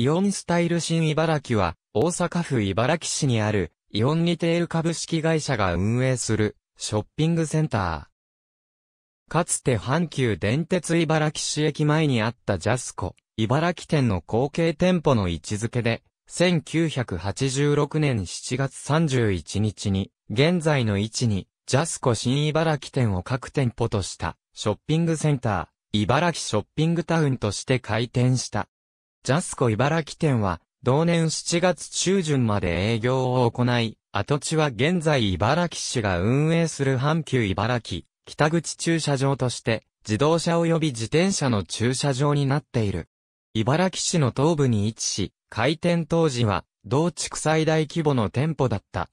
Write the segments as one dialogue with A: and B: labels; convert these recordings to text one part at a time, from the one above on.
A: イオンスタイル新茨城は、大阪府茨城市にある、イオンリテール株式会社が運営する、ショッピングセンター。かつて阪急電鉄茨城市駅前にあったジャスコ、茨城店の後継店舗の位置づけで、1986年7月31日に、現在の位置に、ジャスコ新茨城店を各店舗とした、ショッピングセンター、茨城ショッピングタウンとして開店した。ジャスコ茨城店は、同年7月中旬まで営業を行い、跡地は現在茨城市が運営する阪急茨城、北口駐車場として、自動車及び自転車の駐車場になっている。茨城市の東部に位置し、開店当時は、同地区最大規模の店舗だった。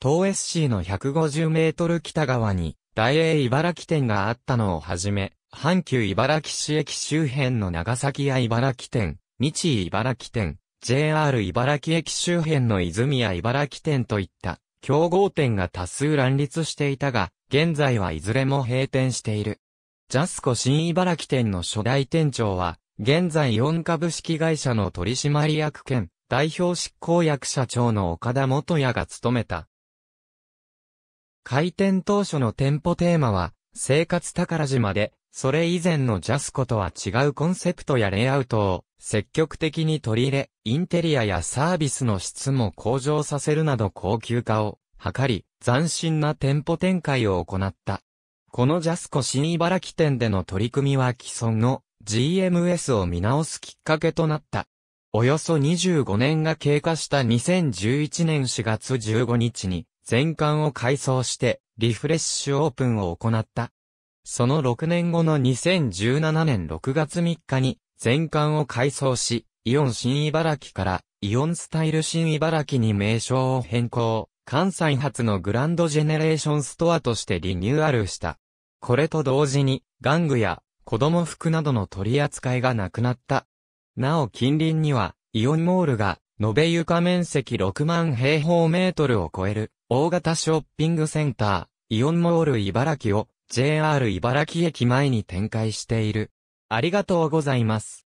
A: 東 SC の150メートル北側に、大英茨城店があったのをはじめ、阪急茨城市駅周辺の長崎や茨城店、日茨城店、JR 茨城駅周辺の泉や茨城店といった競合店が多数乱立していたが、現在はいずれも閉店している。ジャスコ新茨城店の初代店長は、現在4株式会社の取締役兼代表執行役社長の岡田元也が務めた。開店当初の店舗テーマは、生活宝島でそれ以前のジャスコとは違うコンセプトやレイアウトを積極的に取り入れ、インテリアやサービスの質も向上させるなど高級化を図り、斬新な店舗展開を行った。このジャスコ新茨城店での取り組みは既存の GMS を見直すきっかけとなった。およそ25年が経過した2011年4月15日に全館を改装してリフレッシュオープンを行った。その6年後の2017年6月3日に、全館を改装し、イオン新茨城から、イオンスタイル新茨城に名称を変更、関西発のグランドジェネレーションストアとしてリニューアルした。これと同時に、玩具や子供服などの取り扱いがなくなった。なお近隣には、イオンモールが、延べ床面積6万平方メートルを超える、大型ショッピングセンター、イオンモール茨城を JR 茨城駅前に展開している。ありがとうございます。